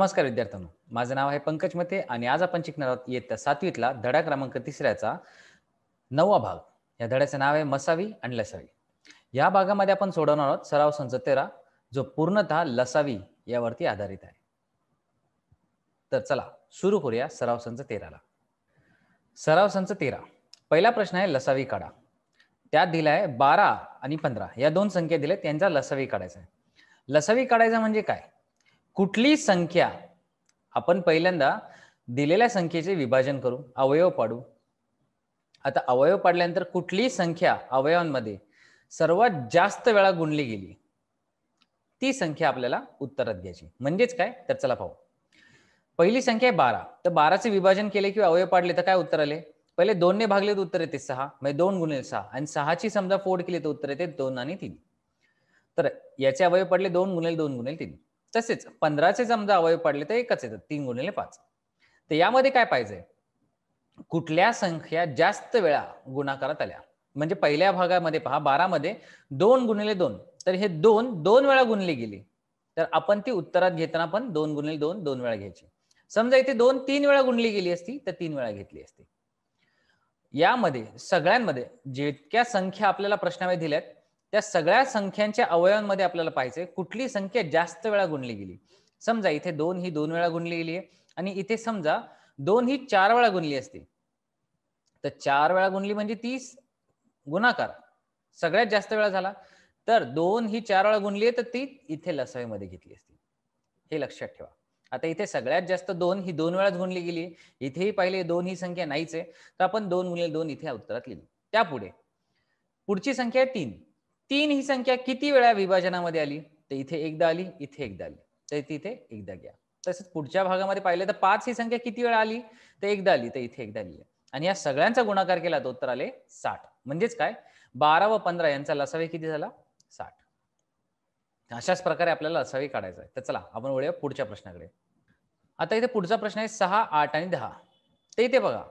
नमस्कार विद्यार्थ्यांनो माझं नाव आहे पंकज मते आणि आज आपण शिकणार आहोत येत्या सातवीतला धडा क्रमांक तिसऱ्याचा नववा भाग या धड्याचं नाव आहे मसावी आणि लसावी या भागामध्ये आपण सोडवणार आहोत सराव संच तेरा जो पूर्णतः लसावी यावरती आधारित आहे तर चला सुरू करूया सराव संच तेराला सराव संच तेरा पहिला प्रश्न आहे लसावी काढा त्यात दिला आहे बारा आणि पंधरा या दोन संख्या दिल्या त्यांचा लसावी काढायचा आहे लसावी काढायचा म्हणजे काय कुठली संख्या आपण पहिल्यांदा दिलेल्या संख्येचे विभाजन करू अवयव पाडू आता अवयव पाडल्यानंतर कुठली संख्या अवयवांमध्ये सर्वात जास्त वेळा गुणली गेली ती संख्या आपल्याला उत्तरात घ्यायची म्हणजेच काय तर चला पाहू पहिली संख्या आहे बारा तर बाराचे विभाजन केले किंवा अवयव पाडले तर काय उत्तर आले पहिले दोनने भागले तर उत्तर येते सहा म्हणजे दोन गुणिले सहा आणि सहाची समजा फोड केली तर उत्तर येते दोन आणि तीन तर याचे अवयव पडले दोन गुणेल दोन गुणेल तीन तसेच पंधराचे समजा अवयव पडले तर एकच येतात तीन गुणिले पाच तर यामध्ये काय पाहिजे कुठल्या संख्या जास्त वेळा गुणाकारात आल्या म्हणजे पहिल्या भागामध्ये पहा बारामध्ये दोन गुणिले दोन तर हे दोन दोन वेळा गुणले गेली तर आपण ती उत्तरात घेताना पण दोन गुणिले दोन दोन वेळा घ्यायची समजा इथे दोन तीन वेळा गुणली गेली असती तर तीन वेळा घेतली असती यामध्ये सगळ्यांमध्ये जितक्या संख्या आपल्याला प्रश्नामध्ये दिल्यात त्या सगळ्या संख्यांच्या अवयवांमध्ये आपल्याला पाहिजे कुठली संख्या जास्त वेळा गुणली गेली समजा इथे दोन ही दोन वेळा गुणली गेली आहे आणि इथे समजा दोन ही चार वेळा गुणली असते तर चार वेळा गुणली म्हणजे तीस गुणाकार सगळ्यात जास्त वेळा झाला तर दोन ही चार वेळा गुणली आहे तर ती इथे लसवेमध्ये घेतली असती हे लक्षात ठेवा आता इथे सगळ्यात जास्त दोन ही दोन वेळाच गुणली गेली इथेही पाहिले दोन ही संख्या नाहीच आहे तर आपण दोन गुणले दोन इथे उत्तरात लिहिली त्यापुढे पुढची संख्या आहे तीन तीन ही संख्या किती वेळा विभाजनामध्ये आली तर इथे एकदा आली इथे एकदा आली तर तिथे एकदा घ्या तसेच पुढच्या भागामध्ये पाहिलं तर पाच ही संख्या किती वेळा आली तर एकदा आली तर इथे एकदा आली आणि या सगळ्यांचा गुणाकार केला तो उत्तर आले साठ म्हणजेच काय बारा व पंधरा यांचा लसावे किती झाला साठ अशाच प्रकारे आपल्याला लसावे काढायचा आहे तर चला आपण वळूया पुढच्या प्रश्नाकडे आता इथे पुढचा प्रश्न आहे सहा आठ आणि दहा ते इथे बघा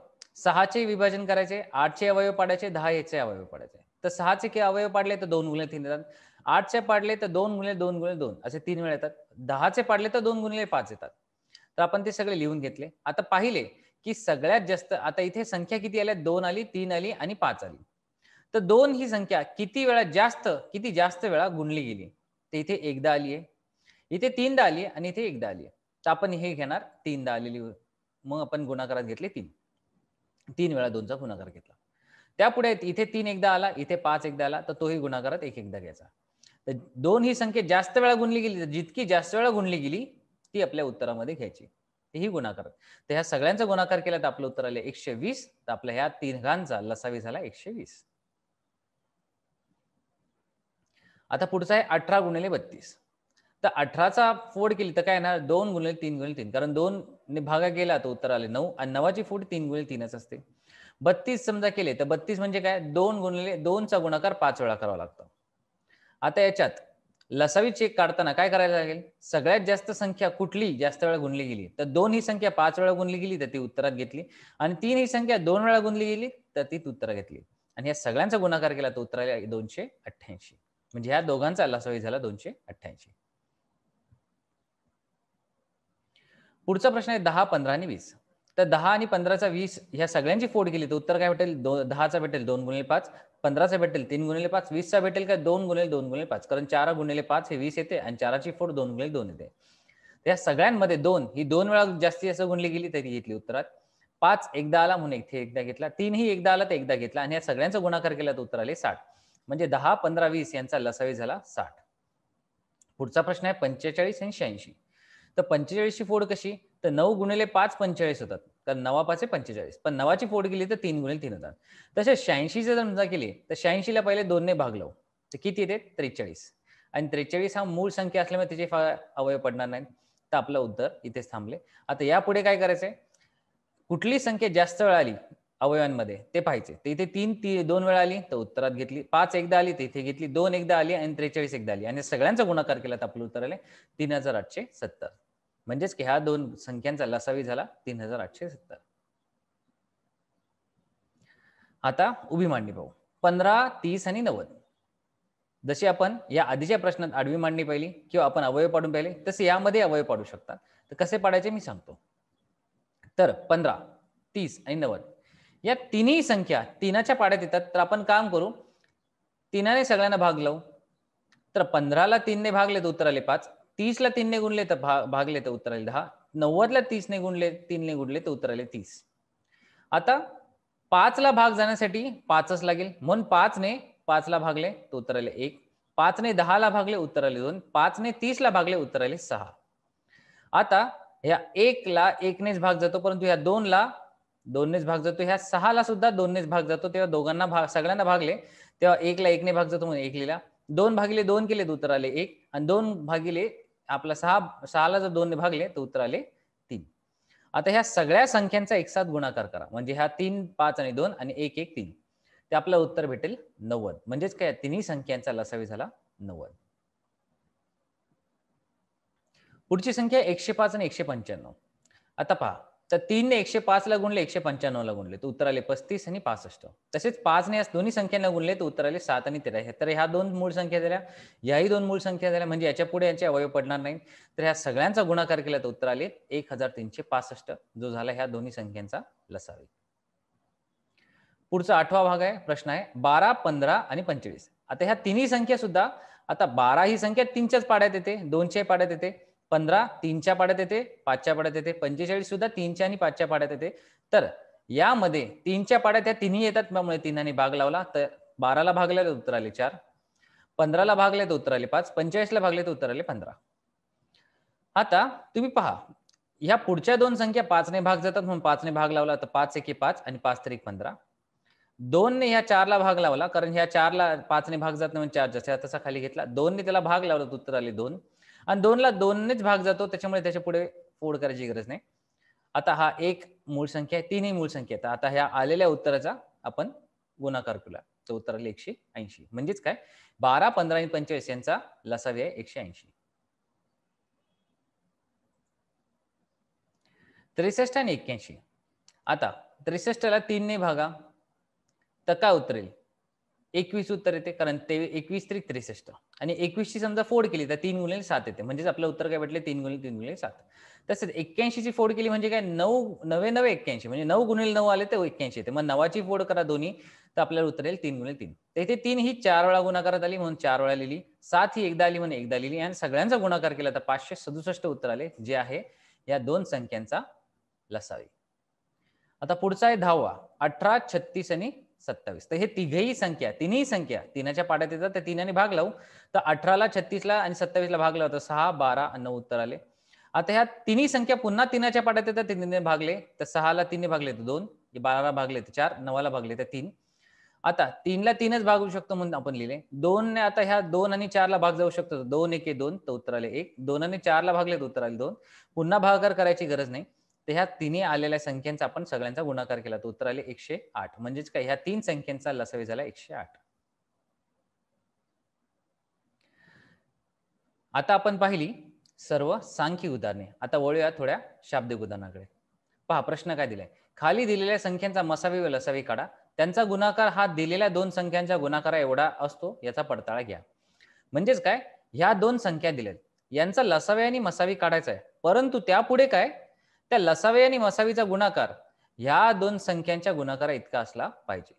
सहाचे विभाजन करायचे आठचे अवयव पाडायचे दहा याचे अवयव पाडायचे तर सहाचे के अवयव पाडले तर दोन गुणिले तीन येतात आठचे पाडले तर दोन गुणिले दोन गुणिले दोन असे तीन वेळा येतात दहाचे पाडले तर दोन गुणिले पाच येतात तर आपण ते सगळे लिहून घेतले आता पाहिले की सगळ्यात जास्त आता इथे संख्या किती आल्या दोन आली तीन आली आणि पाच आली तर दोन ही संख्या किती वेळा जास्त किती जास्त वेळा गुणली गेली तर इथे एकदा आली आहे इथे तीनदा आली आणि इथे एकदा आली तर आपण हे घेणार तीनदा आलेली मग आपण गुणाकारात घेतले तीन तीन वेळा दोनचा गुणाकार घेतला त्यापुढे इथे तीन एकदा आला इथे पाच एकदा आला तर तोही गुणाकारात एक एकदा घ्यायचा तर दोन ही संख्या जास्त वेळा गुणली गेली जितकी जास्त वेळा गुणली गेली ती आपल्या उत्तरामध्ये घ्यायची ही गुणाकार तर ह्या सगळ्यांचा गुणाकार केला तर आपलं उत्तर आले एकशे वीस तर आपल्या ह्या तिघांचा लसावी झाला एकशे वीस आता पुढचा आहे अठरा गुणिले बत्तीस तर अठराचा फोड केली तर काय येणार दोन गुणिले तीन गुणिले तीन कारण दोन ने भागा गेला तर उत्तर आले नऊ आणि नवाची फोड तीन गुणिले तीनच असते बत्तीस समजा केले तर बत्तीस म्हणजे काय दोन गुणले दोनचा गुणाकार पाच वेळा करावा लागतो आता याच्यात लसावी चेक काढताना काय करायला लागेल सगळ्यात जास्त संख्या कुठली जास्त वेळा गुणली गेली तर दोन ही संख्या पाच वेळा गुणली गेली तर ती उत्तरात घेतली आणि तीन ही संख्या दोन वेळा गुणली गेली तर ती उत्तरात घेतली आणि या सगळ्यांचा गुणाकार केला तर उत्तर आला दोनशे अठ्ठ्याऐंशी म्हणजे ह्या दोघांचा लसावी झाला दोनशे अठ्ठ्याऐंशी पुढचा प्रश्न आहे दहा पंधरा आणि वीस तर दहा आणि पंधराचा वीस ह्या सगळ्यांची फोड केली तर उत्तर काय भेटेल दहाचा भेटेल दोन गुणिले पाच पंधराचा भेटेल तीन गुणिले पाच वीसचा भेटेल काय दोन गुणिले दोन गुणिले पाच कारण चार गुणिले पाच हे वीस येते आणि चाराची फोड दोन गुणिले दोन येते या सगळ्यांमध्ये दोन ही दोन वेळा जास्ती असं गुणली गेली तरी घेतली उत्तरात पाच एकदा आला म्हणून एक एकदा घेतला तीनही एकदा आला तर एकदा घेतला आणि या सगळ्यांचा गुणाकार केला तर उत्तर आले साठ म्हणजे दहा पंधरा वीस यांचा लसावी झाला साठ पुढचा प्रश्न आहे पंचेचाळीस आणि शहाऐंशी तर पंचेचाळीसची फोड कशी तर नऊ गुणिले पाच पंचेचाळीस होतात तर नवा पाचे पंचेचाळीस पण नवाची फोड केली तर तीन गुणिले तीन हजार तसे शहाऐंशीचे जर समजा केली तर शहाऐंशीला पहिले दोनने भागलो तर किती येते त्रेचाळीस आणि त्रेचाळीस हा मूळ संख्या असल्यामुळे तिचे फार अवयव पडणार नाही तर आपलं उत्तर इथेच थांबले आता यापुढे काय करायचंय कुठली संख्या जास्त वेळ आली अवयवांमध्ये ते पाहिजे तर इथे तीन ती दोन वेळा आली तर उत्तरात घेतली पाच एकदा आली तर इथे घेतली दोन एकदा आली आणि त्रेचाळीस एकदा आली आणि सगळ्यांचा गुणाकार केला तर आपलं उत्तर आले तीन हजार आठशे सत्तर म्हणजेच की ह्या दोन संख्यांचा लसावी झाला तीन हजार आठशे सत्तर आता उभी मांडणी पाहू पंधरा तीस आणि नव्वद जशी आपण या आधीच्या प्रश्नात आडवी मांडणी पाहिली किंवा आपण अवयव पाडून पाहिले तसे यामध्ये अवयव पाडू शकतात तर कसे पाडायचे मी सांगतो तर पंधरा तीस आणि नव्वद या तिन्ही संख्या तिनाच्या पाड्यात येतात तर आपण काम करू तिनाने सगळ्यांना भाग लावू तर पंधराला तीनने भागले तर उत्तर आले पाच तीसला तीनने गुणले तर भाग भागले तर उत्तर आले दहा नव्वदला तीसने गुणले तीनने गुणले तर उत्तर आले तीस आता पाचला भाग जाण्यासाठी पाचच लागेल म्हणून पाचने पाचला भागले तो उत्तर आले एक पाचने दहाला भागले उत्तर आले दोन पाचने तीसला भागले उत्तर आले सहा आता ह्या एकला एकनेच भाग जातो परंतु ह्या दोनला दोननेच भाग जातो ह्या सहाला सुद्धा दोननेच भाग जातो तेव्हा दोघांना भाग सगळ्यांना भागले तेव्हा एकला एकने भाग जातो म्हणून एक लिहिला दोन भागिले दोन केले उत्तर आले एक आणि दोन भागिले आपला सहा सहाला जर दोन भागले तर उत्तर आले तीन आता ह्या सगळ्या संख्यांचा एक साथ गुणाकार करा म्हणजे ह्या तीन पाच आणि दोन आणि एक एक तीन ते आपलं उत्तर भेटेल नव्वद म्हणजेच काय तिन्ही संख्यांचा लसावी झाला नव्वद पुढची संख्या एकशे पाच आणि एकशे पंच्याण्णव आता पहा तर तीनने एकशे पाच ला गुणले एकशे पंच्याण्णवला गुणले तर उत्तर आले पस्तीस आणि पासष्ट तसेच पाचने या दोन्ही संख्यांना गुणले तर उत्तर आले सात आणि तेरा तर ह्या दोन मूळ संख्या झाल्या याही दोन मूळ संख्या झाल्या म्हणजे याच्या पुढे यांचे अवयव पडणार नाही तर ह्या सगळ्यांचा गुणाकार केला तर उत्तर आले एक हजार तीनशे पासष्ट जो झाला ह्या दोन्ही संख्यांचा लसावे पुढचा आठवा भाग आहे प्रश्न आहे बारा पंधरा आणि पंचवीस आता ह्या तिन्ही संख्या सुद्धा आता बारा ही संख्या तीनच्याच पाड्यात येते दोनशे पाड्यात येते पंधरा तीनच्या पाड्यात येते पाचच्या पाड्यात येते पंचेचाळीस सुद्धा तीनच्या आणि पाचच्या पाड्यात येते तर यामध्ये तीनच्या पाड्यात या तिन्ही येतात त्यामुळे तिन्ही भाग लावला तर बाराला भागले तर उत्तर आले चार पंधराला भागले तर उत्तर आले पाच पंचेचाळीसला भागले तर उत्तर आले पंधरा आता तुम्ही पहा ह्या पुढच्या दोन संख्या पाचने भाग जातात म्हणून पाचने भाग लावला तर पाच एके पाच आणि पाच तरी पंधरा दोनने ह्या चारला भाग लावला कारण ह्या चारला पाचने भाग जात नाही म्हणून चार जसे तसा खाली घेतला दोनने त्याला भाग लावला तर उत्तर आले दोन आणि दोनला दोननेच भाग जातो त्याच्यामुळे त्याच्या पुढे फोड करायची गरज नाही आता हा एक मूळ संख्या आहे तीनही मूळ संख्या आहेत आता ह्या आलेल्या उत्तराचा आपण गुणाकार केला तर उत्तर आले एकशे ऐंशी म्हणजेच काय बारा पंधरा आणि पंचेचाळीस यांचा लसावी आहे एकशे ऐंशी त्रेसष्ट आणि एक्क्याऐंशी आता त्रेसष्टला तीनने भागा तर काय उतरेल एकवीस उत्तर येते कारण ते एकवीस तरी त्रेसष्ट आणि एकवीसची समजा फोड केली तर तीन गुणिले सात येते म्हणजेच आपलं उत्तर काय भेटले तीन गुणिले तीन गुणिले सात तसेच एक्क्याऐंशीची फोड केली म्हणजे काय नऊ नवे नवे एक्क्याऐंशी म्हणजे नऊ गुणिले नऊ आले ते एक्क्याऐंशी येते मग नवाची फोड करा दोन्ही तर आपल्याला उत्तर येईल तीन गुणिले तीन तर इथे तीन ही चार वेळा गुणाकारात आली म्हणून चार वेळा लिहिली सात ही एकदा आली म्हणून एकदा लिहिली आणि सगळ्यांचा गुणाकार केला तर पाचशे सदुसष्ट उत्तर आले जे आहे या दोन संख्यांचा लसावी आता पुढचा आहे दहावा अठरा छत्तीस आणि सत्तावीस तर हे तिघेही संख्या तिन्ही संख्या तिनाच्या पाड्यात येतात त्या तिन्याने भाग लावू तर अठराला छत्तीसला आणि सत्तावीसला भाग लावतो सहा बारा नऊ उत्तर आले आता ह्या तिन्ही संख्या पुन्हा तिनाच्या पाड्यात येतात तिन्ही भागले तर सहाला तिने भागले तर दोन बाराला भागले तर चार नवाला भागले तर तीन आता तीनला तीनच भागू शकतो म्हणून आपण लिहिले दोनने आता ह्या दोन आणि चारला भाग जाऊ शकतो दोन एके दोन तर उत्तर आले एक दोन आणि चारला भागले तर उत्तर आले दोन पुन्हा भागाकार करायची गरज नाही तर ह्या तिन्ही आलेल्या संख्यांचा आपण सगळ्यांचा गुणाकार केला तर उत्तर आले एकशे आठ म्हणजेच काय ह्या तीन संख्यांचा लसावी झाला एकशे आठ आता आपण पाहिली सर्व सांख्यिक उदाहरणे आता वळूया थोड्या शाब्दिक उदाहरणाकडे पहा प्रश्न काय दिलाय खाली दिलेल्या संख्यांचा मसावी व लसावी काढा त्यांचा गुणाकार हा दिलेल्या दोन संख्यांचा गुणाकारा एवढा असतो याचा पडताळा घ्या म्हणजेच काय ह्या दोन संख्या दिल्यात यांचा लसावी आणि मसावी काढायचा आहे परंतु त्यापुढे काय त्या लसावी आणि मसावीचा गुणाकार ह्या दोन संख्यांच्या गुणाकारा इतका असला पाहिजे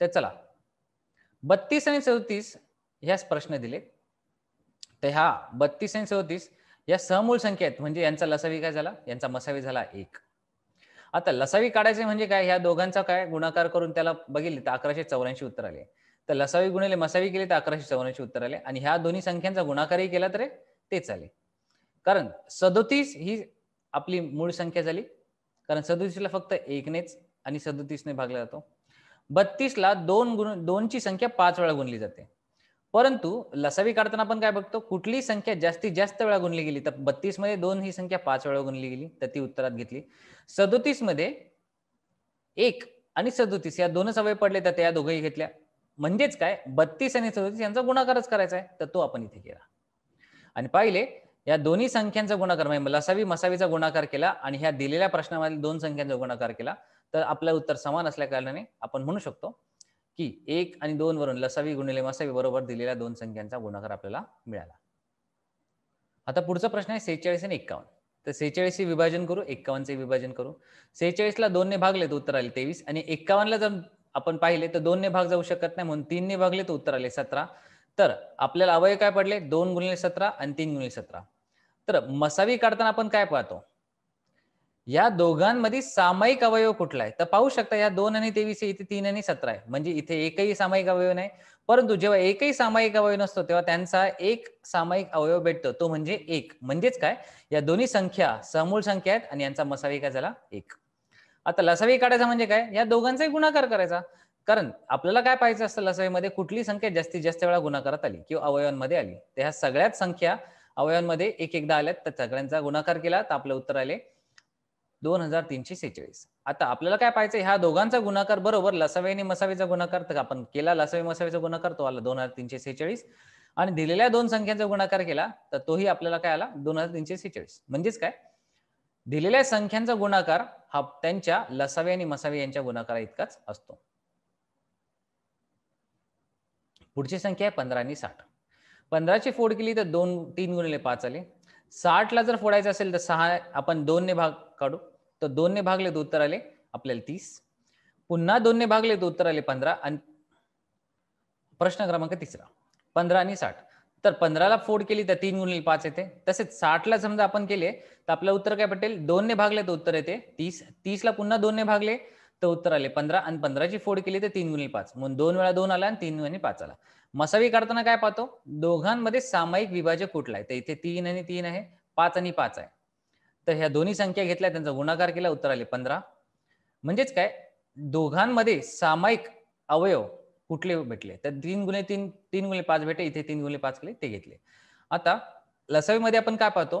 तर चला बत्तीस आणि चौतीस ह्याच प्रश्न दिले तर ह्या बत्तीस आणि चौतीस या सहमूल संख्या आहेत म्हणजे यांचा लसावी काय झाला यांचा मसावी झाला एक आता लसावी काढायचे म्हणजे काय ह्या दोघांचा काय गुणाकार करून त्याला बघितले तर अकराशे चौऱ्याऐंशी उत्तर आले तर लसावी गुणिले मसावी केले तर अकराशे चौऱ्याऐंशी उत्तर आले आणि ह्या दोन्ही संख्यांचा गुणाकारही केला तर तेच आले कारण सदोतीस ही आपली मूळ संख्या झाली कारण सदोतीसला फक्त एकनेच आणि सदोतीसने भागला जातो बत्तीसला दोन गुण दोनची संख्या पाच वेळा गुणली जाते परंतु लसावी काढताना आपण काय बघतो कुठली संख्या जास्तीत जास्त वेळा गुणली गेली तर बत्तीस मध्ये दोन ही संख्या पाच वेळा गुणली गेली तर ती उत्तरात घेतली सदोतीस मध्ये एक आणि सदोतीस या दोनच अवय पडले तर त्या दोघंही घेतल्या म्हणजेच काय बत्तीस आणि सदोतीस यांचा गुणाकारच करायचा आहे तर तो आपण इथे केला आणि पाहिले या दोन्ही संख्यांचा गुणाकार म्हणजे लसावी मसावीचा गुणाकार केला आणि ह्या दिलेल्या प्रश्नामध्ये दोन संख्यांचा गुणाकार केला तर आपलं उत्तर समान असल्या कारणाने आपण म्हणू शकतो की एक आणि दोन वरून लसावी गुणिले मसावी बरोबर दिलेल्या दोन संख्यांचा गुणाकार आपल्याला मिळाला आता पुढचा प्रश्न आहे सेहेचाळीस आणि एक्कावन्न तर सेहेचाळीसचे विभाजन करू चे विभाजन करू सेहेचाळीसला दोनने भागले तर उत्तर आले तेवीस आणि एक्कावन्नला जर आपण पाहिले तर दोनने भाग जाऊ शकत नाही म्हणून तीनने भागले तर उत्तर आले सतरा तर आपल्याला अवयव काय पडले दोन गुणिले सतरा आणि तीन गुणिले सतरा तर मसावी काढताना आपण काय पाहतो या दोघांमध्ये सामायिक अवयव कुठला आहे तर पाहू शकता या दोन आणि तेवीस इथे तीन आणि सतरा आहे म्हणजे इथे एकही सामायिक अवयव नाही परंतु जेव्हा एकही सामायिक अवयव नसतो तेव्हा त्यांचा एक सामायिक अवयव भेटतो तो म्हणजे एक म्हणजेच काय या दोन्ही संख्या समूळ संख्या आहेत आणि यांचा मसावी काय झाला एक आता लसावी काढायचा म्हणजे काय या दोघांचाही गुणाकार करायचा कारण आपल्याला काय पाहिजे असतं लसाईमध्ये कुठली संख्या जास्तीत जास्त वेळा गुणाकारात आली किंवा अवयवांमध्ये आली तर ह्या सगळ्याच संख्या अवयवांमध्ये एक एकदा आल्यात तर सगळ्यांचा गुणाकार केला तर आपलं उत्तर आले दोन हजार तीनशे सेहेचाळीस आता आपल्याला काय पाहिजे ह्या दोघांचा गुणाकार बरोबर लसावे आणि मसावेचा गुणाकार तर आपण केला लसावे मसावेचा गुणाकार तो आला दोन हजार तीनशे सेहेचाळीस आणि दिलेल्या दोन संख्यांचा गुणाकार केला तर तोही आपल्याला काय आला दोन हजार तीनशे सेहेचाळीस म्हणजेच काय दिलेल्या संख्यांचा गुणाकार हा त्यांच्या लसावे आणि मसावे यांच्या गुणाकारा इतकाच असतो पुढची संख्या आहे आणि साठ पंधराची फोड केली तर दोन तीन गुणिले पाच आले साठला जर फोडायचं असेल तर सहा आपण दोनने भाग काढू तर दोनने भागले तर उत्तर आले आपल्याला तीस पुन्हा दोनने भागले तर उत्तर आले पंधरा आणि प्रश्न क्रमांक तिसरा पंधरा आणि साठ तर पंधराला फोड केली तर तीन गुणिले पाच येते तसेच साठला समजा आपण केले तर आपलं उत्तर काय पटेल दोनने भागले तर उत्तर येते तीस तीसला पुन्हा दोनने भागले तर उत्तर आले पंधरा आणि पंधराची फोड केली तर तीन गुणे पाच म्हणून दोन वेळा दोन आला आणि तीन गुणे पाच आला मसावी काढताना काय पाहतो दोघांमध्ये सामायिक विभाजक कुठला आहे तर इथे तीन आणि तीन आहे पाच आणि पाच आहे तर ह्या दोन्ही संख्या घेतल्या त्यांचा गुणाकार केला उत्तर आले पंधरा म्हणजेच काय दोघांमध्ये सामायिक अवयव कुठले भेटले तर तीन गुणे तीन तीन गुणे पाच भेटे इथे तीन गुणे पाच केले ते घेतले आता लसावीमध्ये आपण काय पाहतो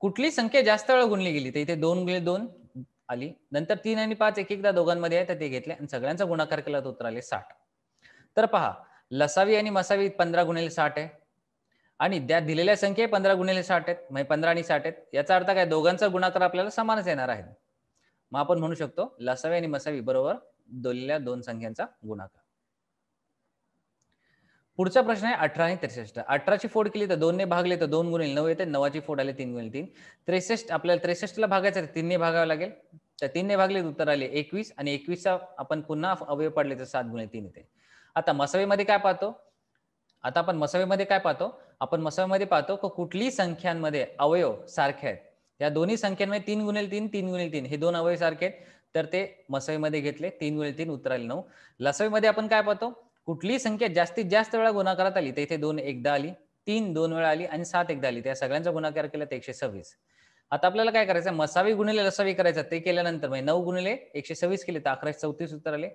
कुठली संख्या जास्त वेळा गुणली गेली तर इथे दोन गुणे दोन आली नंतर तीन आणि पाच एक एकदा दोघांमध्ये आहे तर ते घेतले आणि सगळ्यांचा गुणाकार केला तर उत्तर आले साठ तर पहा लसावी आणि मसावी पंधरा गुणिले साठ आहे आणि त्या दिलेल्या संख्ये पंधरा गुणिले साठ आहेत म्हणजे पंधरा आणि साठ आहेत याचा अर्थ काय दोघांचा गुणाकार आपल्याला समानच येणार आहे मग आपण म्हणू शकतो लसावी आणि मसावी बरोबर दोलेल्या दोन संख्यांचा गुणाकार पुढचा प्रश्न आहे अठरा आणि त्रेसष्ट अठराची फोड केली तर दोनने भागले तर दोन गुणिले नऊ येते नवाची फोड आले तीन गुणिले तीन त्रेसष्ट आपल्याला त्रेसष्टला भागायचं तर तीनने भागावं लागेल तर तीनने भागले उत्तर आले एकवीस आणि एकवीसचा आपण पुन्हा अवयव पाडले तर सात गुणिले तीन येते आता मसावेमध्ये काय पाहतो आता आपण मसावेमध्ये काय पाहतो आपण मसावेमध्ये पाहतो की कुठली संख्यांमध्ये अवयव सारखे आहेत या दोन्ही संख्यांमध्ये तीन गुणिले तीन तीन गुणिले तीन हे दोन अवयव सारखे आहेत तर ते मसावेमध्ये घेतले तीन गुणिले तीन उत्तर आले नऊ लसवेमध्ये आपण काय पाहतो कुठलीही संख्या जास्तीत जास्त वेळा गुणाकारात आली तर इथे दोन एकदा आली तीन दोन वेळा आली आणि सात एकदा आली त्या सगळ्यांचा गुणाकार केला तर एकशे सव्वीस आता आपल्याला काय करायचं मसावी गुणिले लसावी करायचं ते केल्यानंतर म्हणजे नऊ गुणिले एकशे सव्वीस केले तर अकराशे चौतीस उत्तर आले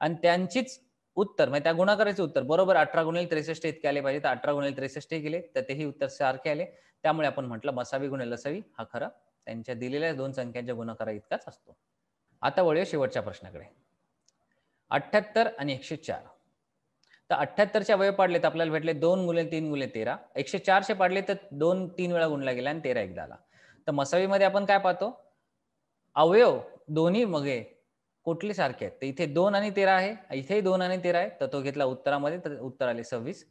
आणि त्यांचीच उत्तर म्हणजे त्या गुणाकाराचे उत्तर बरोबर अठरा गुणिले त्रेसष्ट इतके आले पाहिजे तर अठरा गुणिले त्रेसष्ट केले तर तेही उत्तर सारखे आले त्यामुळे आपण म्हटलं मसावी गुणिले लसावी हा खरा त्यांच्या दिलेल्या दोन संख्यांच्या गुणाकारा इतकाच असतो आता वळूया शेवटच्या प्रश्नाकडे अठ्याहत्तर आणि एकशे चार तर अठ्याहत्तरच्या वय पाडले तर आपल्याला भेटले दोन मुले तीन मुले तेरा एकशे चारशे पाडले तर दोन तीन वेळा गुणला गेला आणि तेरा एकदा आला तर मसावीमध्ये आपण काय पाहतो अवयव दोन्ही मगे कुठले सारखे आहेत तर इथे दोन आणि तेरा आहे इथेही दोन आणि तेरा आहे तर तो घेतला उत्तरामध्ये तर उत्तर आले सव्वीस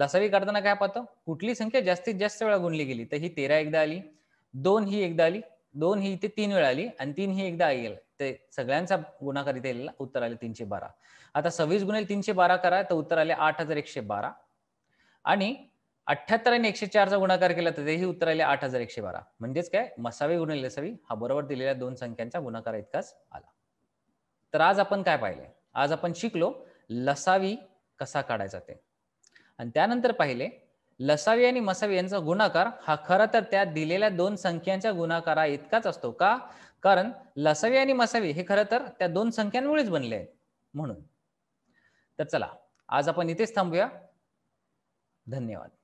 लसावी काढताना काय पाहतो कुठली संख्या जास्तीत जास्त वेळा गुणली गेली तर ही तेरा एकदा आली दोन ही एकदा आली दोन ही इथे तीन वेळा आली आणि तीन ही एकदा आई गेला ते सगळ्यांचा गुणाकार इथे उत्तर आले तीनशे बारा आता सव्वीस गुणेल तीनशे बारा करा तर उत्तर आले आठ हजार एकशे बारा आणि अठ्याहत्तर आणि एकशे चारचा गुणाकार केला तर तेही उत्तर आले आठ हजार एकशे बारा म्हणजेच काय मसावी गुणेल लसावी हा बरोबर दिलेल्या दोन संख्यांचा गुणाकार इतकाच आला तर आज आपण काय पाहिले आज आपण शिकलो लसावी कसा काढायचा ते आणि त्यानंतर पाहिले लसावी आणि मसावी यांचा गुणाकार हा खरं तर त्या दिलेल्या दोन संख्यांच्या गुणाकारा इतकाच असतो का कारण लसावी आणि मसावी हे खरं तर त्या दोन संख्यांमुळेच बनले आहेत म्हणून तर चला आज आपण इथेच थांबूया धन्यवाद